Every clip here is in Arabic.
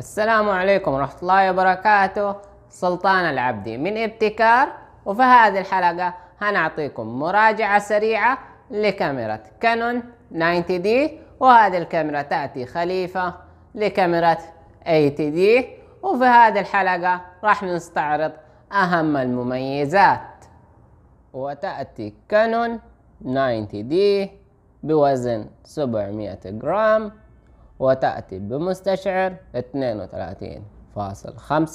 السلام عليكم ورحمة الله وبركاته سلطان العبدي من ابتكار وفي هذه الحلقة هنعطيكم مراجعة سريعة لكاميرا كانون 90 دي وهذه الكاميرا تأتي خليفة لكاميرا 80 دي وفي هذه الحلقة راح نستعرض أهم المميزات وتأتي كانون 90 دي بوزن 700 جرام وتأتي بمستشعر 32.5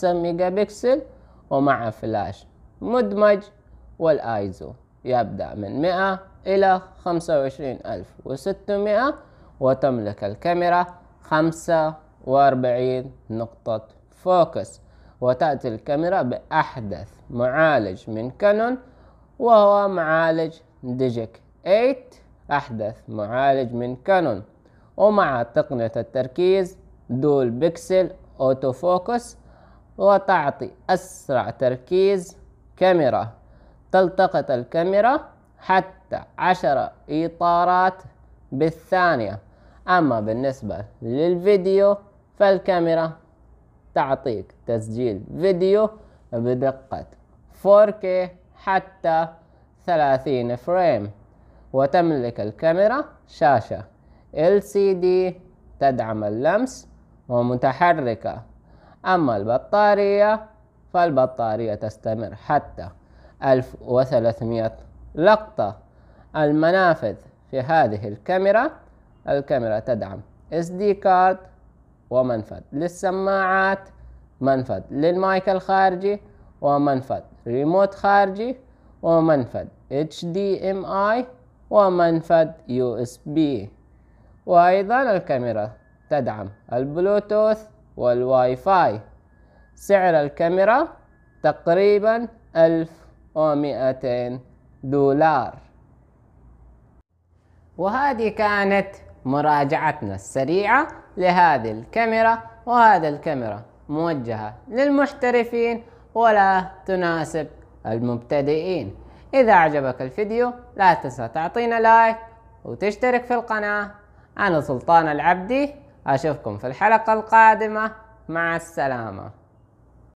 ميجا بكسل ومع فلاش مدمج والآيزو يبدأ من 100 إلى 25600 وتملك الكاميرا 45 نقطة فوكس وتأتي الكاميرا بأحدث معالج من كانون وهو معالج ديجيك 8 أحدث معالج من كانون ومع تقنية التركيز دول بيكسل أوتو فوكس وتعطي أسرع تركيز كاميرا تلتقط الكاميرا حتى عشرة إطارات بالثانية أما بالنسبة للفيديو فالكاميرا تعطيك تسجيل فيديو بدقة 4K حتى 30 فريم وتملك الكاميرا شاشة LCD تدعم اللمس ومتحركة أما البطارية فالبطارية تستمر حتى 1300 لقطة المنافذ في هذه الكاميرا الكاميرا تدعم SD كارد ومنفذ للسماعات منفذ للمايك الخارجي ومنفذ ريموت خارجي ومنفذ HDMI ومنفذ USB وأيضا الكاميرا تدعم البلوتوث والواي فاي سعر الكاميرا تقريبا 1200 دولار وهذه كانت مراجعتنا السريعة لهذه الكاميرا وهذا الكاميرا موجهة للمحترفين ولا تناسب المبتدئين إذا أعجبك الفيديو لا تنسى تعطينا لايك وتشترك في القناة أنا سلطان العبدي أشوفكم في الحلقة القادمة مع السلامة